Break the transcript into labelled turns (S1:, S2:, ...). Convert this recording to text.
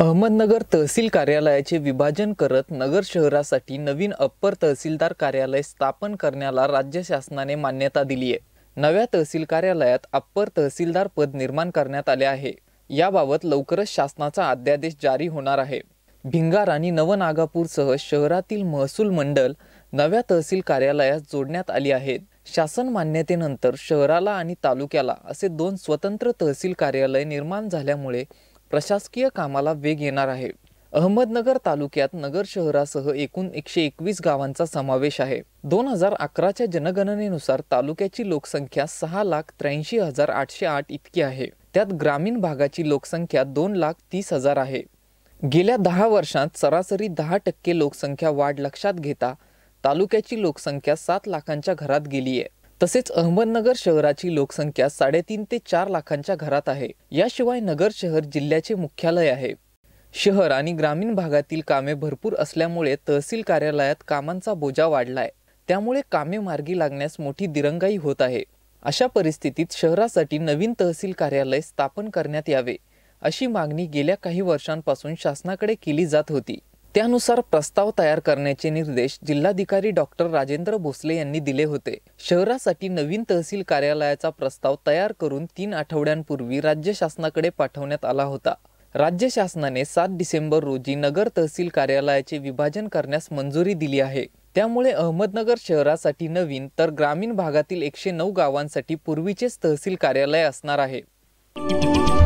S1: अहमदनगर तहसील कार्यालयाचे विभाजन करत नगर शहरासाठी नवीन अप्पर तहसीलदार कार्यालय स्थापन करण्याला राज्य शासनाने मान्यता दिली आहे नव्या तहसील कार्यालयात अप्पर तहसीलदार पद निर्माण करण्यात आले आहे याबाबत लवकरच शासनाचा अध्यादेश जारी होणार आहे भिंगार आणि नवनागापूरसह शहरातील महसूल मंडल नव्या तहसील कार्यालयास जोडण्यात आली आहेत शासन मान्यतेनंतर शहराला आणि तालुक्याला असे दोन स्वतंत्र तहसील कार्यालय निर्माण झाल्यामुळे प्रशासकीय कामाला वेग येणार आहे अहमदनगर तालुक्यात नगर शहरासह एकूण एकशे एकवीस गावांचा समावेश आहे दोन हजार अकराच्या जनगणनेनुसार तालुक्याची लोकसंख्या सहा लाख त्र्याऐंशी हजार आठशे आठ इतकी आहे त्यात ग्रामीण भागाची लोकसंख्या दोन लाख तीस हजार आहे गेल्या दहा वर्षांत सरासरी दहा टक्के लोकसंख्या वाढ लक्षात घेता तालुक्याची लोकसंख्या सात लाखांच्या घरात गेली आहे तसेच अहमदनगर शहराची लोकसंख्या साडेतीन ते चार लाखांच्या घरात आहे याशिवाय नगर शहर जिल्ह्याचे मुख्यालय आहे शहर आणि ग्रामीण भागातील कामे भरपूर असल्यामुळे तहसील कार्यालयात कामांचा बोजा वाढलाय त्यामुळे कामे मार्गी लागण्यास मोठी दिरंगाई होत आहे अशा परिस्थितीत शहरासाठी नवीन तहसील कार्यालय स्थापन करण्यात यावे अशी मागणी गेल्या काही वर्षांपासून शासनाकडे केली जात होती त्यानुसार प्रस्ताव तयार करण्याचे निर्देश जिल्हाधिकारी डॉक्टर राजेंद्र भोसले यांनी दिले होते शहरासाठी नवीन तहसील कार्यालयाचा प्रस्ताव तयार करून तीन आठवड्यांपूर्वी राज्य शासनाकडे पाठवण्यात आला होता राज्य शासनाने सात डिसेंबर रोजी नगर तहसील कार्यालयाचे विभाजन करण्यास मंजुरी दिली आहे त्यामुळे अहमदनगर शहरासाठी नवीन तर ग्रामीण भागातील एकशे नऊ गावांसाठी पूर्वीचेच तहसील कार्यालय असणार आहे